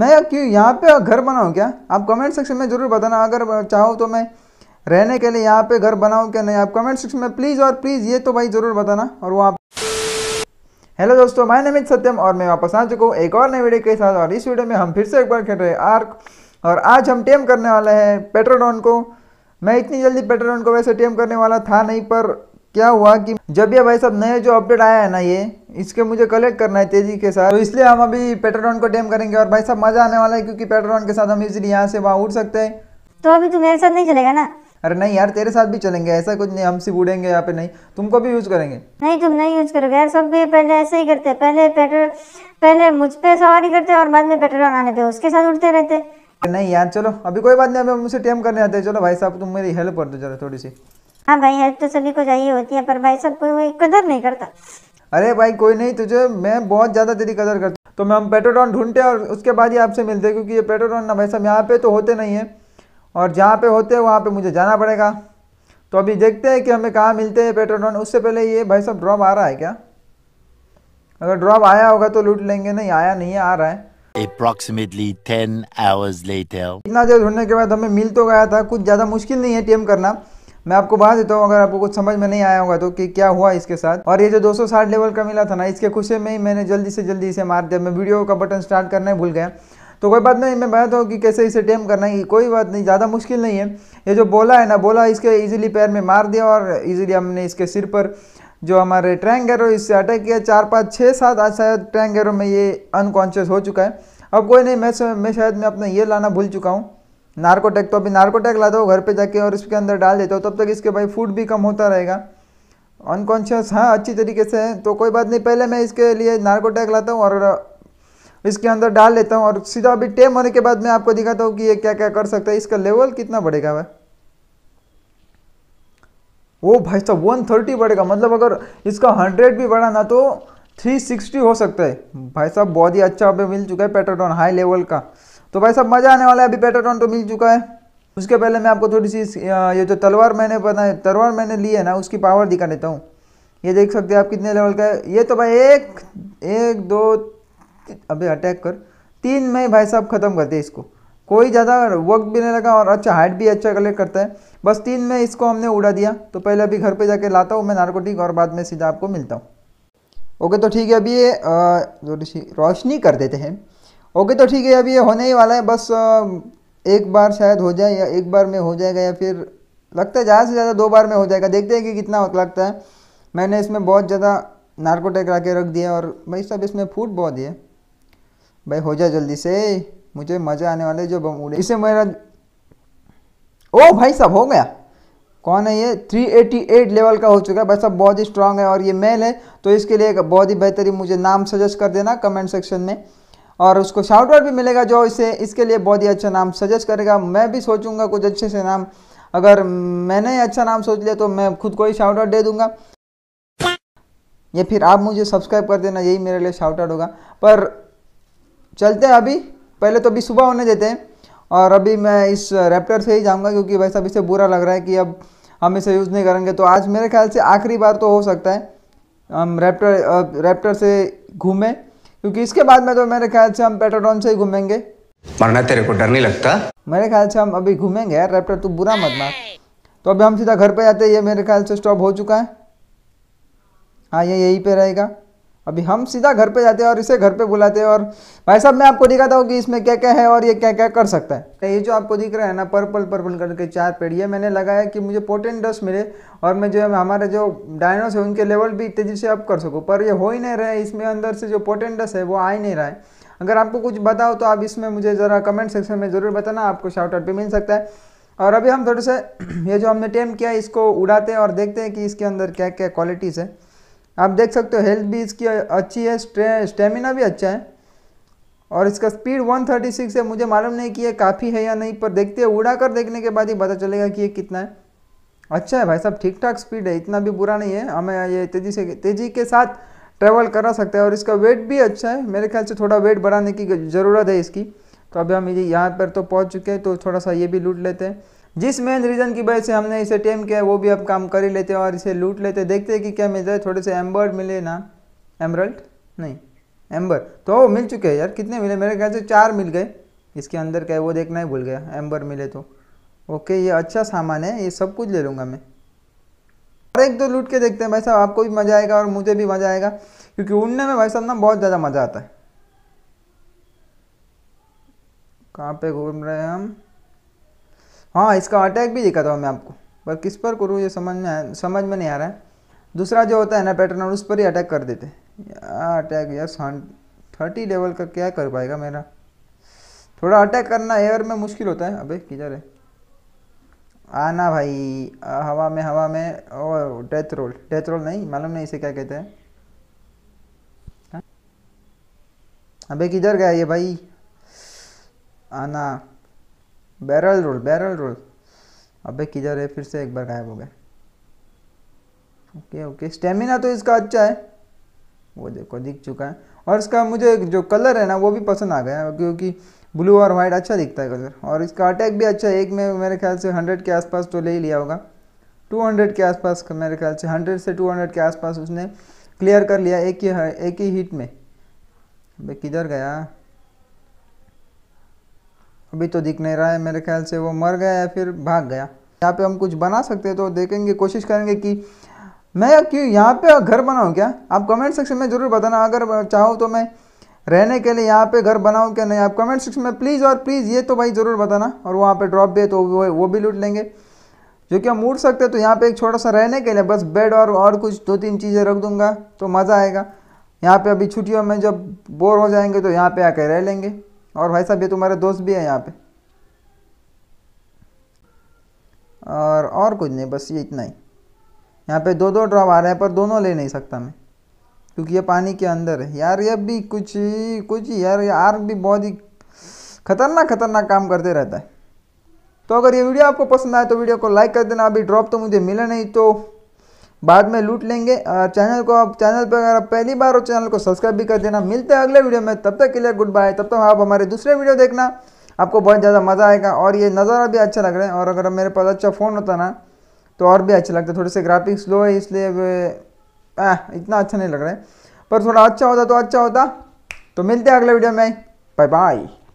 मैं क्यों यहाँ पे घर बनाऊँ क्या आप कमेंट सेक्शन में ज़रूर बताना अगर चाहो तो मैं रहने के लिए यहाँ पे घर बनाऊँ क्या नहीं आप कमेंट सेक्शन में प्लीज़ और प्लीज़ ये तो भाई ज़रूर बताना और वो आप हेलो दोस्तों नेम नमित सत्यम और मैं वापस आ चुका हूँ एक और नई वीडियो के साथ और इस वीडियो में हम फिर से एक बार खेल रहे हैं आर्क और आज हम टेम करने वाले हैं पेट्रोडॉन को मैं इतनी जल्दी पेट्रोडॉन को वैसे टेम करने वाला था नहीं पर क्या हुआ कि जब ये भाई साहब नए जो अपडेट आया है ना ये इसके मुझे कलेक्ट करना है तेजी के साथ तो इसलिए हम अभी पेट्रोन को डेम करेंगे और भाई साहब मजा आने वाला है क्योंकि पेट्रोन के साथ हम इजिली यहाँ से वहाँ उड़ सकते हैं तो अभी तू मेरे साथ नहीं चलेगा ना अरे नहीं यार तेरे साथ भी चलेंगे ऐसा कुछ नहीं हम सिर्फ उड़ेंगे यहाँ पे नहीं तुमको भी यूज करेंगे नहीं तुम नहीं यूज करोगे यार सब भी पहले ऐसे ही करते पहले पेट्रोल पहले मुझ पे सवारी करते और बाद में पेट्रोल आने पे उसके साथ उड़ते रहते नहीं यार चलो अभी कोई बात नहीं अभी हम उसे टेम करने आते चलो भाई साहब तुम मेरी हेल्प कर दो जरा थोड़ी सी हाँ भाई हेल्प तो सभी को चाहिए होती है पर भाई सब कोई कदर नहीं करता अरे भाई कोई नहीं तुझे मैं बहुत ज़्यादा तेरी कदर करता तो मैं हम पेट्रोडॉन ढूंढते और उसके बाद ही आपसे मिलते क्योंकि ये पेट्रोडॉन ना भाई साहब यहाँ पे तो होते नहीं है और जहाँ पे होते हैं वहाँ पे मुझे जाना पड़ेगा तो अभी देखते हैं कि हमें कहाँ मिलते हैं पेट्रोडॉन उससे पहले ये भाई साहब ड्रॉप आ रहा है क्या अगर ड्रॉप आया होगा तो लूट लेंगे नहीं आया नहीं है आ रहा है approximately 10 hours later इतना देर ढूंढने के बाद हमें मिल तो गया था कुछ ज़्यादा मुश्किल नहीं है टीम करना मैं आपको बता देता हूँ अगर आपको कुछ समझ में नहीं आया होगा तो कि क्या हुआ इसके साथ और ये जो 260 लेवल का मिला था ना इसके खुशे में ही मैंने जल्दी से जल्दी इसे मार दिया मैं वीडियो का बटन स्टार्ट करना ही भूल गया तो कोई बात नहीं मैं बताता हूँ कि कैसे इसे टेम करना है कोई बात नहीं ज़्यादा मुश्किल नहीं है ये जो बोला है ना बोला इसके ईजिली पैर में मार दिया और ईजिली हमने इसके सिर पर जो हमारे ट्रैंग एरो इससे अटैक किया चार पाँच छः सात आज शायद ट्रैंग एरो में ये अनकॉन्शियस हो चुका है अब कोई नहीं मैं मैं शायद मैं अपना ये लाना भूल चुका हूँ नार्कोटेक तो अभी नार्कोटेक लाते हो घर पे जाके और इसके अंदर डाल देते हो तब तक इसके भाई फूड भी कम होता रहेगा अनकॉन्शियस हाँ अच्छी तरीके से है तो कोई बात नहीं पहले मैं इसके लिए नार्कोटेक लाता हूँ और इसके अंदर डाल लेता हूँ और सीधा अभी टेम होने के बाद मैं आपको दिखाता हूँ कि ये क्या क्या कर सकता है इसका लेवल कितना बढ़ेगा भाई वो भाई साहब वन थर्टी बढ़ेगा मतलब अगर इसका हंड्रेड भी बढ़ा ना तो थ्री सिक्सटी हो सकता है भाई साहब बहुत ही अच्छा अभी मिल चुका है पेट्राडॉन हाई लेवल का तो भाई साहब मज़ा आने वाला है अभी पेटाटॉन तो मिल चुका है उसके पहले मैं आपको थोड़ी सी ये जो तलवार मैंने बनाए तलवार मैंने ली है ना उसकी पावर दिखा देता हूँ ये देख सकते हैं आप कितने लेवल का है ये तो भाई एक एक दो अभी अटैक कर तीन में भाई साहब ख़त्म करते इसको कोई ज़्यादा वक्त भी नहीं लगा और अच्छा हाइट भी अच्छा कलेक्ट करता है बस तीन में इसको हमने उड़ा दिया तो पहले अभी घर पर जाके लाता हूँ मैं नारकोटिक और बाद में सीधा आपको मिलता हूँ ओके तो ठीक है अभी ये थोड़ी सी रोशनी कर देते हैं ओके तो ठीक है अभी ये होने ही वाला है बस एक बार शायद हो जाए या एक बार में हो जाएगा या फिर लगता है ज़्यादा से ज़्यादा दो बार में हो जाएगा देखते हैं कि कितना लगता है मैंने इसमें बहुत ज़्यादा नार्कोटेक ला के रख दिया और भाई सब इसमें फूट बहुत दिए भाई हो जाए जल्दी से मुझे मज़ा आने वाले जो बम उड़े इसे मेरा ओ भाई सब हो गया कौन है ये 388 लेवल का हो चुका है भाई साहब बहुत ही स्ट्रांग है और ये मेल है तो इसके लिए एक बहुत ही बेहतरीन मुझे नाम सजेस्ट कर देना कमेंट सेक्शन में और उसको शाउट आउट भी मिलेगा जो इसे इसके लिए बहुत ही अच्छा नाम सजेस्ट करेगा मैं भी सोचूंगा कुछ अच्छे से नाम अगर मैंने अच्छा नाम सोच लिया तो मैं खुद को ही शाउट आउट दे दूंगा या फिर आप मुझे सब्सक्राइब कर देना यही मेरे लिए शाउट आउट होगा पर चलते हैं अभी पहले तो अभी सुबह होने देते हैं और अभी मैं इस रैप्टर से ही जाऊँगा क्योंकि वैसा अभी से बुरा लग रहा है कि अब हम इसे यूज़ नहीं करेंगे तो आज मेरे ख्याल से आखिरी बार तो हो सकता है हम रैप्टर रैप्टर से घूमें क्योंकि इसके बाद में तो मेरे ख्याल से हम पेट्रोडॉन से ही घूमेंगे मरना तेरे को डर नहीं लगता मेरे ख्याल से हम अभी घूमेंगे यार रैप्टर तू बुरा मत मार तो अभी हम सीधा घर पे जाते हैं ये मेरे ख्याल से स्टॉप हो चुका है हाँ ये यहीं पे रहेगा अभी हम सीधा घर पे जाते हैं और इसे घर पे बुलाते हैं और भाई साहब मैं आपको दिखाता हूँ कि इसमें क्या क्या है और ये क्या क्या कर सकता है ये जो आपको दिख रहा है ना पर्पल पर्पल कलर के चार पेड़ ये मैंने लगाया कि मुझे पोटेंट डस्ट मिले और मैं जो है हमारे जो डायनोस है उनके लेवल भी तेज़ी से अप कर सकूँ पर ये हो ही नहीं रहा है इसमें अंदर से जो पोटेंट डस्ट है वो आ ही नहीं रहा है अगर आपको कुछ बताओ तो आप इसमें मुझे ज़रा कमेंट सेक्शन में ज़रूर बताना आपको शाउट आउट भी मिल सकता है और अभी हम थोड़े से ये जो हमने टेम किया इसको उड़ाते हैं और देखते हैं कि इसके अंदर क्या क्या क्वालिटीज़ है आप देख सकते हो हेल्थ भी इसकी अच्छी है स्टेमिना भी अच्छा है और इसका स्पीड 136 है मुझे मालूम नहीं कि ये काफ़ी है या नहीं पर देखते हैं उड़ा कर देखने के बाद ही पता चलेगा कि ये कितना है अच्छा है भाई साहब ठीक ठाक स्पीड है इतना भी बुरा नहीं है हमें ये तेज़ी से तेज़ी के साथ ट्रैवल करा सकते हैं और इसका वेट भी अच्छा है मेरे ख्याल से थोड़ा वेट बढ़ाने की ज़रूरत है इसकी तो अभी हम यहाँ पर तो पहुँच चुके हैं तो थोड़ा सा ये भी लूट लेते हैं जिस मेन रीज़न की वजह से हमने इसे टेम किया वो भी अब काम कर ही लेते हैं और इसे लूट लेते देखते हैं कि क्या मिल जाए थोड़े से एम्बर मिले ना एमरल्ट नहीं एम्बर तो मिल चुके हैं यार कितने मिले मेरे ख्याल से चार मिल गए इसके अंदर क्या है वो देखना ही भूल गया एम्बर मिले तो ओके ये अच्छा सामान है ये सब कुछ ले लूँगा मैं और एक दो लूट के देखते हैं भाई साहब आपको भी मज़ा आएगा और मुझे भी मज़ा आएगा क्योंकि उड़ने में भाई साहब ना बहुत ज़्यादा मज़ा आता है कहाँ पे घूम रहे हैं हम हाँ इसका अटैक भी दिखाता हूँ मैं आपको पर किस पर करूँ ये समझ में समझ में नहीं आ रहा है दूसरा जो होता है ना पैटर्न उस पर ही अटैक कर देते अटैक यार थर्टी लेवल का क्या कर पाएगा मेरा थोड़ा अटैक करना एयर में मुश्किल होता है अबे किधर है आना भाई आ, हवा में हवा में और डेथ रोल डेथ रोल नहीं मालूम नहीं इसे क्या कहते हैं हाँ? अबे किधर गया ये भाई आना बैरल रोल बैरल रोल अबे किधर है फिर से एक बार गायब हो गया ओके ओके स्टेमिना तो इसका अच्छा है वो देखो दिख चुका है और इसका मुझे जो कलर है ना वो भी पसंद आ गया क्योंकि ब्लू और वाइट अच्छा दिखता है कलर और इसका अटैक भी अच्छा है एक में मेरे ख्याल से हंड्रेड के आसपास तो ले ही लिया होगा टू हंड्रेड के आसपास मेरे ख्याल से हंड्रेड से टू हंड्रेड के आसपास उसने क्लियर कर लिया एक ही एक ही हिट में अब किधर गया अभी तो दिख नहीं रहा है मेरे ख्याल से वो मर गया या फिर भाग गया यहाँ पे हम कुछ बना सकते हैं तो देखेंगे कोशिश करेंगे कि मैं क्यों यहाँ पे घर बनाऊँ क्या आप कमेंट सेक्शन में ज़रूर बताना अगर चाहो तो मैं रहने के लिए यहाँ पे घर बनाऊँ क्या नहीं आप कमेंट सेक्शन में प्लीज़ और प्लीज़ ये तो भाई ज़रूर बताना और वहाँ पे ड्रॉप भी है तो वो वो भी लूट लेंगे जो कि हम उड़ सकते हैं तो यहाँ पे एक छोटा सा रहने के लिए बस बेड और और कुछ दो तीन चीज़ें रख दूँगा तो मज़ा आएगा यहाँ पर अभी छुट्टियों में जब बोर हो जाएंगे तो यहाँ पर आकर रह लेंगे और भाई साहब ये तुम्हारे दोस्त भी हैं यहाँ पे और और कुछ नहीं बस ये इतना ही यहाँ पे दो दो ड्रॉप आ रहे हैं पर दोनों ले नहीं सकता मैं क्योंकि ये पानी के अंदर है यार ये भी कुछ कुछ यार ये आर्क भी बहुत ही खतरनाक खतरनाक काम करते रहता है तो अगर ये वीडियो आपको पसंद आए तो वीडियो को लाइक कर देना अभी ड्रॉप तो मुझे मिला नहीं तो बाद में लूट लेंगे और चैनल को आप चैनल पर अगर आप पहली बार हो चैनल को सब्सक्राइब भी कर देना मिलते हैं अगले वीडियो में तब तक के लिए गुड बाय तब तक आप हमारे दूसरे वीडियो देखना आपको बहुत ज़्यादा मज़ा आएगा और ये नज़ारा भी अच्छा लग रहा है और अगर मेरे पास अच्छा फ़ोन होता ना तो और भी अच्छा लगता थोड़े से ग्राफिक्स लो है इसलिए आ, इतना अच्छा नहीं लग रहा है पर थोड़ा अच्छा होता तो अच्छा होता तो मिलते हैं अगले वीडियो में बाय बाय